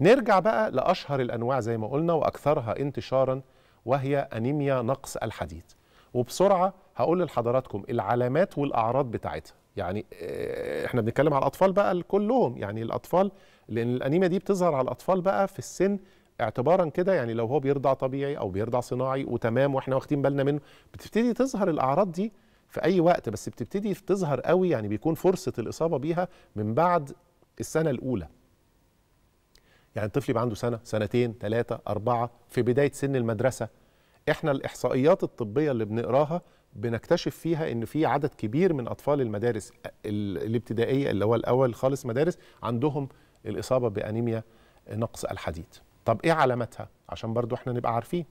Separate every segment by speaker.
Speaker 1: نرجع بقى لأشهر الأنواع زي ما قلنا وأكثرها انتشارا وهي أنيميا نقص الحديد وبسرعة هقول لحضراتكم العلامات والأعراض بتاعتها يعني آه، احنا بنتكلم على الأطفال بقى كلهم يعني الأطفال لأن الأنيميا دي بتظهر على الأطفال بقى في السن اعتبارا كده يعني لو هو بيرضع طبيعي أو بيرضع صناعي وتمام وإحنا واخدين بالنا منه بتبتدي تظهر الأعراض دي في أي وقت بس بتبتدي تظهر قوي يعني بيكون فرصة الإصابة بيها من بعد السنة الأولى يعني طفل يبقى عنده سنه سنتين ثلاثه اربعه في بدايه سن المدرسه احنا الاحصائيات الطبيه اللي بنقراها بنكتشف فيها ان في عدد كبير من اطفال المدارس الابتدائيه اللي هو الاول خالص مدارس عندهم الاصابه بانيميا نقص الحديد طب ايه علاماتها عشان برضو احنا نبقى عارفين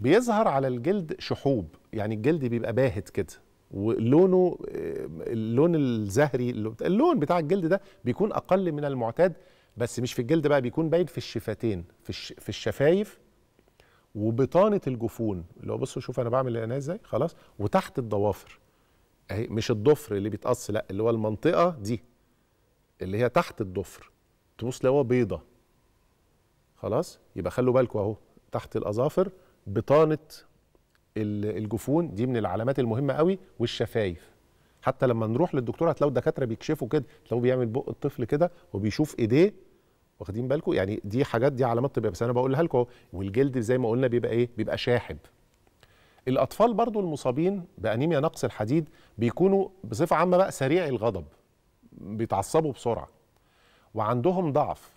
Speaker 1: بيظهر على الجلد شحوب يعني الجلد بيبقى باهت كده ولونه آه، اللون الزهري اللون بتاع الجلد ده بيكون اقل من المعتاد بس مش في الجلد بقى بيكون باين في الشفتين في الش... في الشفايف وبطانه الجفون اللي هو بصوا شوف انا بعمل العنايه ازاي خلاص وتحت الضوافر اهي مش الضفر اللي بيتقص لا اللي هو المنطقه دي اللي هي تحت الضفر تبص لو هو بيضه خلاص يبقى خلوا بالكم اهو تحت الاظافر بطانه الجفون دي من العلامات المهمه قوي والشفايف حتى لما نروح للدكتور هتلاقوا الدكاتره بيكشفوا كده تلاقوه بيعمل بق الطفل كده وبيشوف ايديه واخدين بالكم يعني دي حاجات دي علامات طبيه بس انا بقولها لكم والجلد زي ما قلنا بيبقى ايه بيبقى شاحب الاطفال برضو المصابين بانيميا نقص الحديد بيكونوا بصفه عامه بقى سريع الغضب بيتعصبوا بسرعه وعندهم ضعف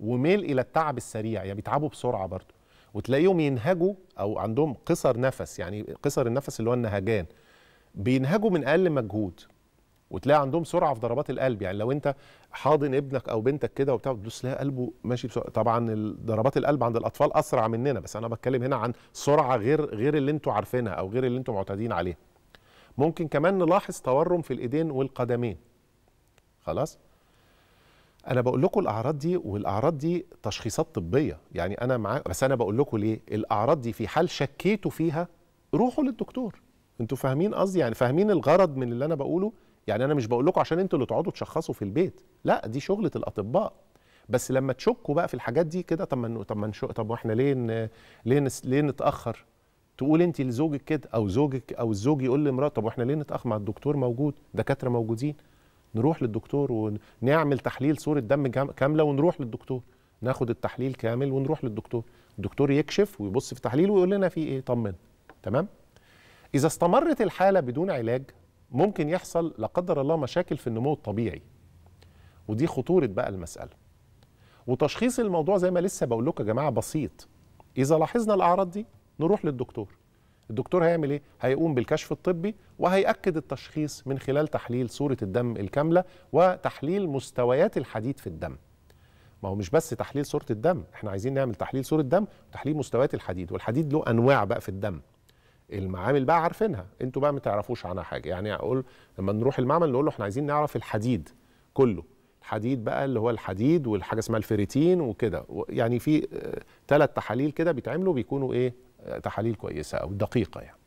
Speaker 1: وميل الى التعب السريع يعني بيتعبوا بسرعه برضو وتلاقيهم ينهجوا او عندهم قصر نفس يعني قصر النفس اللي هو النهجان بينهجوا من اقل مجهود وتلاقي عندهم سرعه في ضربات القلب يعني لو انت حاضن ابنك او بنتك كده وبتاع بتدوس تلاقي قلبه ماشي بسرعه طبعا ضربات القلب عند الاطفال اسرع مننا بس انا بتكلم هنا عن سرعه غير غير اللي انتم عارفينها او غير اللي انتم معتادين عليها ممكن كمان نلاحظ تورم في الايدين والقدمين خلاص انا بقول لكم الاعراض دي والاعراض دي تشخيصات طبيه يعني انا مع بس انا بقول لكم ليه الاعراض دي في حال شكيتوا فيها روحوا للدكتور انتوا فاهمين قصدي يعني فاهمين الغرض من اللي انا بقوله يعني انا مش بقول لكم عشان انتوا اللي تقعدوا تشخصوا في البيت لا دي شغله الاطباء بس لما تشكوا بقى في الحاجات دي كده طب ما طب ما طب واحنا ليه ليه ليه نتاخر تقول انت لزوجك كده او زوجك او الزوج يقول لمراته طب واحنا ليه نتاخر مع الدكتور موجود دكاتره موجودين نروح للدكتور ونعمل تحليل صوره دم كامله ونروح للدكتور ناخد التحليل كامل ونروح للدكتور الدكتور يكشف ويبص في التحليل ويقول لنا في ايه طمن تمام اذا استمرت الحاله بدون علاج ممكن يحصل لا قدر الله مشاكل في النمو الطبيعي ودي خطوره بقى المساله وتشخيص الموضوع زي ما لسه بقول لكم يا جماعه بسيط اذا لاحظنا الاعراض دي نروح للدكتور الدكتور هيعمل ايه هيقوم بالكشف الطبي وهيأكد التشخيص من خلال تحليل صوره الدم الكامله وتحليل مستويات الحديد في الدم ما هو مش بس تحليل صوره الدم احنا عايزين نعمل تحليل صوره الدم وتحليل مستويات الحديد والحديد له انواع بقى في الدم المعامل بقى عارفينها انتوا بقى ما تعرفوش عنها حاجه يعني اقول لما نروح المعمل نقول له احنا عايزين نعرف الحديد كله الحديد بقى اللي هو الحديد والحاجه اسمها الفيريتين وكده يعني في ثلاث آه، تحاليل كده بيتعملوا بيكونوا ايه آه، تحاليل كويسه او دقيقه يعني